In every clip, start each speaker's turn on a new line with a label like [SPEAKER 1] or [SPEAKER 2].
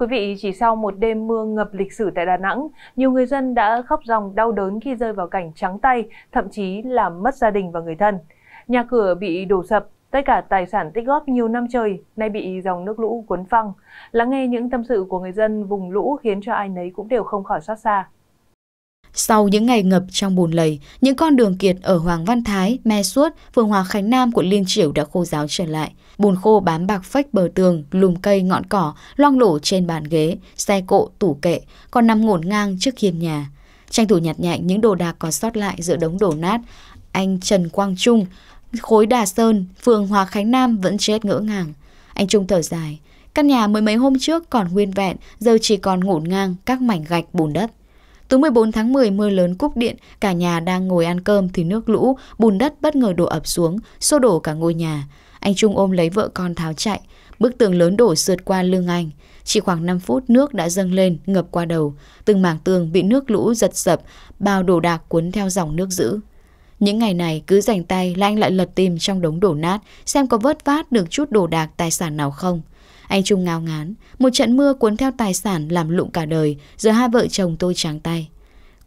[SPEAKER 1] Thưa quý vị, chỉ sau một đêm mưa ngập lịch sử tại Đà Nẵng, nhiều người dân đã khóc dòng đau đớn khi rơi vào cảnh trắng tay, thậm chí là mất gia đình và người thân. Nhà cửa bị đổ sập, tất cả tài sản tích góp nhiều năm trời nay bị dòng nước lũ cuốn phăng. Lắng nghe những tâm sự của người dân vùng lũ khiến cho ai nấy cũng đều không khỏi xót xa. Sau những ngày ngập trong bùn lầy, những con đường kiệt ở Hoàng Văn Thái, Me Suốt, phường Hòa Khánh Nam của Liên Triểu đã khô ráo trở lại. Bùn khô bám bạc phách bờ tường, lùm cây, ngọn cỏ, loang lổ trên bàn ghế, xe cộ, tủ kệ, còn nằm ngổn ngang trước hiên nhà. Tranh thủ nhặt nhạnh những đồ đạc còn sót lại giữa đống đổ nát, anh Trần Quang Trung, khối Đà Sơn, phường Hòa Khánh Nam vẫn chết ngỡ ngàng. Anh Trung thở dài, căn nhà mới mấy hôm trước còn nguyên vẹn, giờ chỉ còn ngổn ngang các mảnh gạch bùn đất. Tối 14 tháng 10 mưa lớn cúp điện, cả nhà đang ngồi ăn cơm thì nước lũ, bùn đất bất ngờ đổ ập xuống, xô đổ cả ngôi nhà. Anh Trung ôm lấy vợ con tháo chạy, bức tường lớn đổ sượt qua lưng anh. Chỉ khoảng 5 phút nước đã dâng lên, ngập qua đầu. Từng mảng tường bị nước lũ giật sập, bao đồ đạc cuốn theo dòng nước dữ. Những ngày này cứ rảnh tay là anh lại lật tìm trong đống đổ nát xem có vớt vát được chút đồ đạc tài sản nào không. Anh Trung ngao ngán, một trận mưa cuốn theo tài sản làm lụng cả đời, giờ hai vợ chồng tôi trắng tay.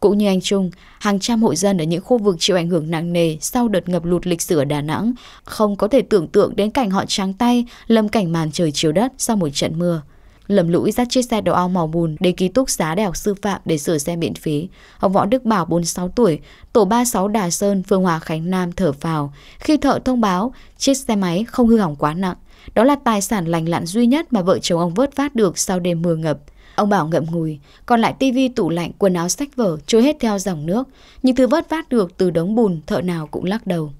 [SPEAKER 1] Cũng như anh Trung, hàng trăm hộ dân ở những khu vực chịu ảnh hưởng nặng nề sau đợt ngập lụt lịch sử ở Đà Nẵng không có thể tưởng tượng đến cảnh họ trắng tay lâm cảnh màn trời chiếu đất sau một trận mưa lầm lũi dắt chiếc xe đầu ao màu bùn đến ký túc xá đại học sư phạm để sửa xe miễn phí. Ông Võ Đức Bảo 46 tuổi, tổ 36 Đà Sơn, Phương Hòa Khánh Nam thở phào khi thợ thông báo chiếc xe máy không hư hỏng quá nặng. Đó là tài sản lành lặn duy nhất mà vợ chồng ông vớt vát được sau đêm mưa ngập. Ông Bảo ngậm ngùi, còn lại tivi, tủ lạnh, quần áo sách vở trôi hết theo dòng nước. Những thứ vớt vát được từ đống bùn thợ nào cũng lắc đầu.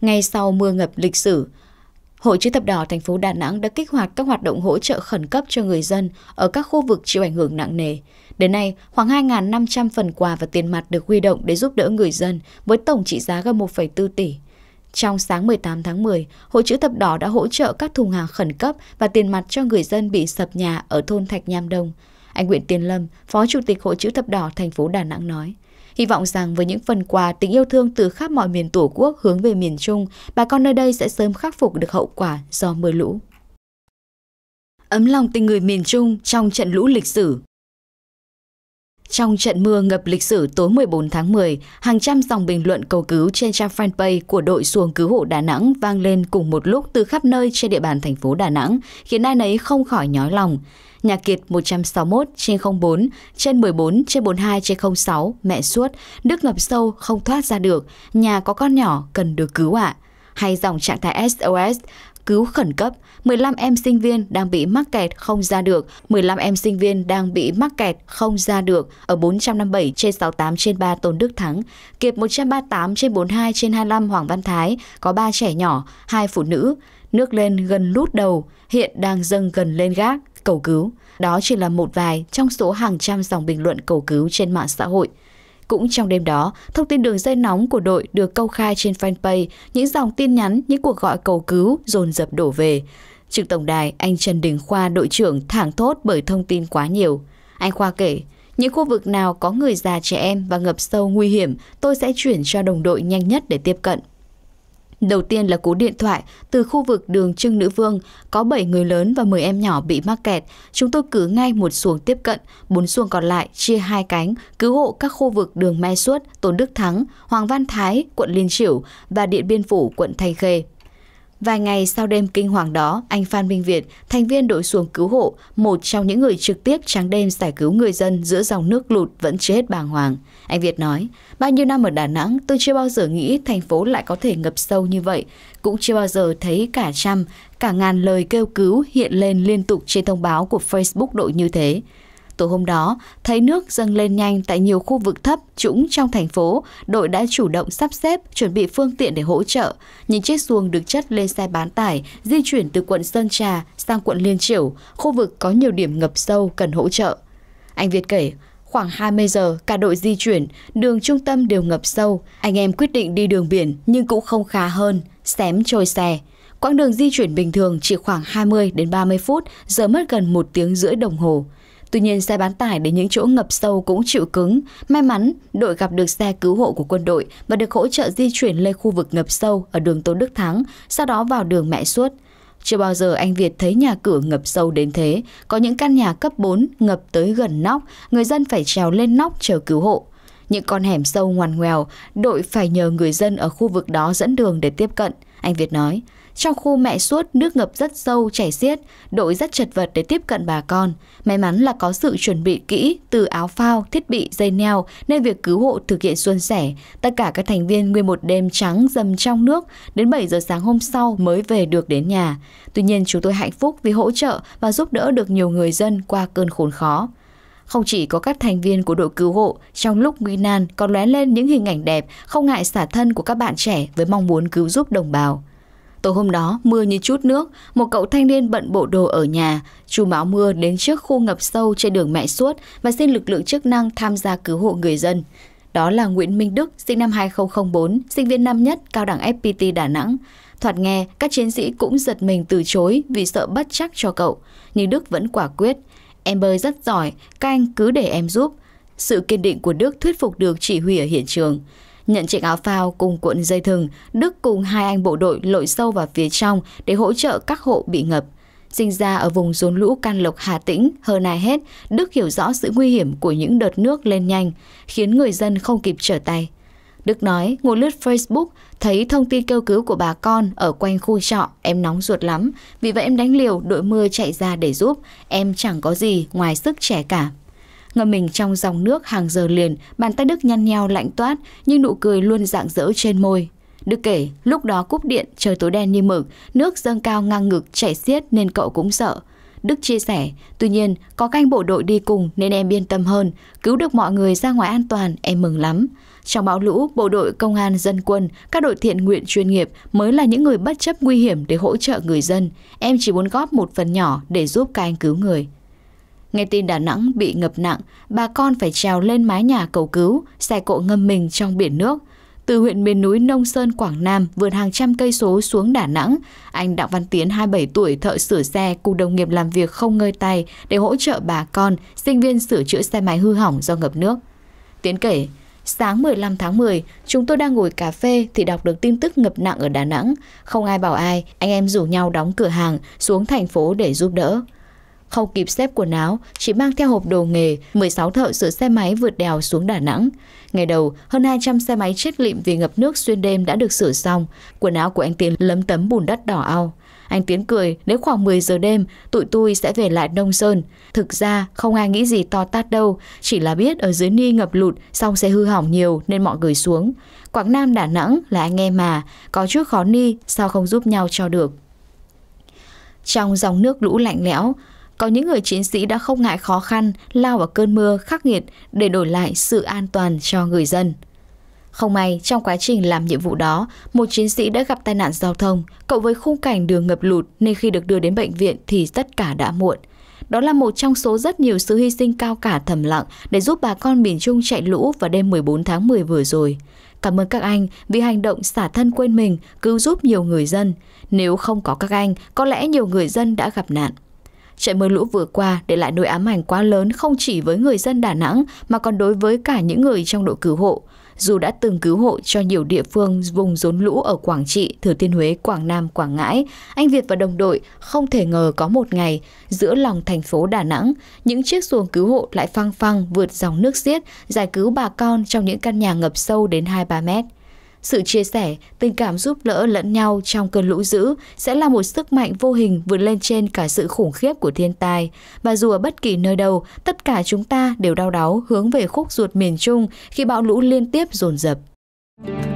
[SPEAKER 1] Ngay sau mưa ngập lịch sử, Hội chữ thập đỏ thành phố Đà Nẵng đã kích hoạt các hoạt động hỗ trợ khẩn cấp cho người dân ở các khu vực chịu ảnh hưởng nặng nề. Đến nay, khoảng 2.500 phần quà và tiền mặt được huy động để giúp đỡ người dân với tổng trị giá gần 1,4 tỷ. Trong sáng 18 tháng 10, Hội chữ thập đỏ đã hỗ trợ các thùng hàng khẩn cấp và tiền mặt cho người dân bị sập nhà ở thôn Thạch Nham Đông. Anh Nguyễn Tiên Lâm, Phó Chủ tịch Hội chữ thập đỏ thành phố Đà Nẵng nói: Hy vọng rằng với những phần quà tình yêu thương từ khắp mọi miền Tổ quốc hướng về miền Trung, bà con nơi đây sẽ sớm khắc phục được hậu quả do mưa lũ. Ấm lòng tình người miền Trung trong trận lũ lịch sử trong trận mưa ngập lịch sử tối 14 tháng 10, hàng trăm dòng bình luận cầu cứu trên trang fanpage của đội xuồng cứu hộ Đà Nẵng vang lên cùng một lúc từ khắp nơi trên địa bàn thành phố Đà Nẵng, khiến ai nấy không khỏi nhói lòng. Nhà Kiệt 161 trên 04, trên 14, trên 42, trên 06, mẹ suốt, nước ngập sâu không thoát ra được, nhà có con nhỏ cần được cứu ạ. À. Hay dòng trạng thái SOS, cứu khẩn cấp, 15 em sinh viên đang bị mắc kẹt không ra được, 15 em sinh viên đang bị mắc kẹt không ra được ở 457 trên 68 trên 3 Tôn Đức Thắng, kiệt 138 trên 42 trên 25 Hoàng Văn Thái, có 3 trẻ nhỏ, 2 phụ nữ, nước lên gần lút đầu, hiện đang dâng gần lên gác cầu cứu. Đó chỉ là một vài trong số hàng trăm dòng bình luận cầu cứu trên mạng xã hội. Cũng trong đêm đó, thông tin đường dây nóng của đội được câu khai trên fanpage, những dòng tin nhắn, những cuộc gọi cầu cứu dồn dập đổ về. Trực tổng đài, anh Trần Đình Khoa, đội trưởng thẳng thốt bởi thông tin quá nhiều. Anh Khoa kể, những khu vực nào có người già trẻ em và ngập sâu nguy hiểm, tôi sẽ chuyển cho đồng đội nhanh nhất để tiếp cận. Đầu tiên là cú điện thoại từ khu vực đường Trưng Nữ Vương, có 7 người lớn và 10 em nhỏ bị mắc kẹt. Chúng tôi cử ngay một xuồng tiếp cận, bốn xuồng còn lại chia hai cánh, cứu hộ các khu vực đường Mai Suốt, Tôn Đức Thắng, Hoàng Văn Thái, quận Liên triểu và Điện Biên Phủ, quận Thanh Khê. Vài ngày sau đêm kinh hoàng đó, anh Phan Minh Việt, thành viên đội xuồng cứu hộ, một trong những người trực tiếp trắng đêm giải cứu người dân giữa dòng nước lụt vẫn chưa hết bàng hoàng. Anh Việt nói, bao nhiêu năm ở Đà Nẵng, tôi chưa bao giờ nghĩ thành phố lại có thể ngập sâu như vậy. Cũng chưa bao giờ thấy cả trăm, cả ngàn lời kêu cứu hiện lên liên tục trên thông báo của Facebook đội như thế. Tối hôm đó, thấy nước dâng lên nhanh tại nhiều khu vực thấp, trũng trong thành phố, đội đã chủ động sắp xếp, chuẩn bị phương tiện để hỗ trợ. Những chiếc xuồng được chất lên xe bán tải, di chuyển từ quận Sơn Trà sang quận Liên Triểu, khu vực có nhiều điểm ngập sâu cần hỗ trợ. Anh Việt kể, khoảng 20 giờ cả đội di chuyển, đường trung tâm đều ngập sâu. Anh em quyết định đi đường biển nhưng cũng không khá hơn, xém trôi xe. Quãng đường di chuyển bình thường chỉ khoảng 20 đến 30 phút, giờ mất gần một tiếng rưỡi đồng hồ. Tuy nhiên xe bán tải đến những chỗ ngập sâu cũng chịu cứng. May mắn, đội gặp được xe cứu hộ của quân đội và được hỗ trợ di chuyển lên khu vực ngập sâu ở đường Tôn Đức Thắng, sau đó vào đường Mẹ Suốt. Chưa bao giờ anh Việt thấy nhà cửa ngập sâu đến thế, có những căn nhà cấp 4 ngập tới gần nóc, người dân phải trèo lên nóc chờ cứu hộ. Những con hẻm sâu ngoằn ngoèo, đội phải nhờ người dân ở khu vực đó dẫn đường để tiếp cận, anh Việt nói. Trong khu mẹ suốt, nước ngập rất sâu, chảy xiết, đội rất chật vật để tiếp cận bà con. May mắn là có sự chuẩn bị kỹ từ áo phao, thiết bị, dây neo, nên việc cứu hộ thực hiện suôn sẻ. Tất cả các thành viên nguyên một đêm trắng dầm trong nước, đến 7 giờ sáng hôm sau mới về được đến nhà. Tuy nhiên chúng tôi hạnh phúc vì hỗ trợ và giúp đỡ được nhiều người dân qua cơn khốn khó. Không chỉ có các thành viên của đội cứu hộ, trong lúc nguy nan còn lóe lên những hình ảnh đẹp không ngại xả thân của các bạn trẻ với mong muốn cứu giúp đồng bào. Tối hôm đó, mưa như chút nước, một cậu thanh niên bận bộ đồ ở nhà, chùm áo mưa đến trước khu ngập sâu trên đường mẹ suốt và xin lực lượng chức năng tham gia cứu hộ người dân. Đó là Nguyễn Minh Đức, sinh năm 2004, sinh viên năm nhất, cao đẳng FPT Đà Nẵng. Thoạt nghe, các chiến sĩ cũng giật mình từ chối vì sợ bất chắc cho cậu, nhưng Đức vẫn quả quyết. Em bơi rất giỏi, các anh cứ để em giúp. Sự kiên định của Đức thuyết phục được chỉ huy ở hiện trường. Nhận chiếc áo phao cùng cuộn dây thừng, Đức cùng hai anh bộ đội lội sâu vào phía trong để hỗ trợ các hộ bị ngập. Sinh ra ở vùng rốn lũ Can Lộc Hà Tĩnh hơn ai hết, Đức hiểu rõ sự nguy hiểm của những đợt nước lên nhanh, khiến người dân không kịp trở tay. Đức nói, ngồi lướt Facebook, thấy thông tin kêu cứu của bà con ở quanh khu trọ, em nóng ruột lắm, vì vậy em đánh liều đội mưa chạy ra để giúp, em chẳng có gì ngoài sức trẻ cả. Ngâm mình trong dòng nước hàng giờ liền, bàn tay Đức nhăn nheo lạnh toát, nhưng nụ cười luôn rạng rỡ trên môi. Đức kể, lúc đó cúp điện, trời tối đen như mực, nước dâng cao ngang ngực chảy xiết nên cậu cũng sợ. Đức chia sẻ, tuy nhiên có các anh bộ đội đi cùng nên em yên tâm hơn, cứu được mọi người ra ngoài an toàn, em mừng lắm. Trong bão lũ, bộ đội công an dân quân, các đội thiện nguyện chuyên nghiệp mới là những người bất chấp nguy hiểm để hỗ trợ người dân. Em chỉ muốn góp một phần nhỏ để giúp các anh cứu người. Nghe tin Đà Nẵng bị ngập nặng, bà con phải trèo lên mái nhà cầu cứu, xe cộ ngâm mình trong biển nước. Từ huyện miền núi Nông Sơn, Quảng Nam vượt hàng trăm cây số xuống Đà Nẵng, anh Đặng Văn Tiến 27 tuổi thợ sửa xe cùng đồng nghiệp làm việc không ngơi tay để hỗ trợ bà con, sinh viên sửa chữa xe máy hư hỏng do ngập nước. Tiến kể, Sáng 15 tháng 10, chúng tôi đang ngồi cà phê thì đọc được tin tức ngập nặng ở Đà Nẵng. Không ai bảo ai, anh em rủ nhau đóng cửa hàng xuống thành phố để giúp đỡ. Không kịp xếp quần áo, chỉ mang theo hộp đồ nghề, 16 thợ sửa xe máy vượt đèo xuống Đà Nẵng. Ngày đầu, hơn 200 xe máy chết lịm vì ngập nước xuyên đêm đã được sửa xong. Quần áo của anh Tiến lấm tấm bùn đất đỏ ao. Anh Tiến cười, nếu khoảng 10 giờ đêm, tụi tôi sẽ về lại Đông Sơn. Thực ra, không ai nghĩ gì to tát đâu, chỉ là biết ở dưới ni ngập lụt, xong sẽ hư hỏng nhiều nên mọi người xuống. Quảng Nam, Đà Nẵng là anh em mà, có chút khó ni, sao không giúp nhau cho được. Trong dòng nước lũ lạnh lẽo, có những người chiến sĩ đã không ngại khó khăn, lao vào cơn mưa khắc nghiệt để đổi lại sự an toàn cho người dân. Không may, trong quá trình làm nhiệm vụ đó, một chiến sĩ đã gặp tai nạn giao thông, cậu với khung cảnh đường ngập lụt nên khi được đưa đến bệnh viện thì tất cả đã muộn. Đó là một trong số rất nhiều sự hy sinh cao cả thầm lặng để giúp bà con miền Trung chạy lũ vào đêm 14 tháng 10 vừa rồi. Cảm ơn các anh vì hành động xả thân quên mình, cứu giúp nhiều người dân. Nếu không có các anh, có lẽ nhiều người dân đã gặp nạn. Trận mưa lũ vừa qua để lại nỗi ám ảnh quá lớn không chỉ với người dân Đà Nẵng mà còn đối với cả những người trong đội cứu hộ. Dù đã từng cứu hộ cho nhiều địa phương vùng rốn lũ ở Quảng Trị, Thừa Thiên Huế, Quảng Nam, Quảng Ngãi, anh Việt và đồng đội không thể ngờ có một ngày giữa lòng thành phố Đà Nẵng, những chiếc xuồng cứu hộ lại phăng phăng vượt dòng nước xiết giải cứu bà con trong những căn nhà ngập sâu đến 2-3 mét sự chia sẻ tình cảm giúp đỡ lẫn nhau trong cơn lũ dữ sẽ là một sức mạnh vô hình vượt lên trên cả sự khủng khiếp của thiên tai và dù ở bất kỳ nơi đâu tất cả chúng ta đều đau đáu hướng về khúc ruột miền trung khi bão lũ liên tiếp dồn dập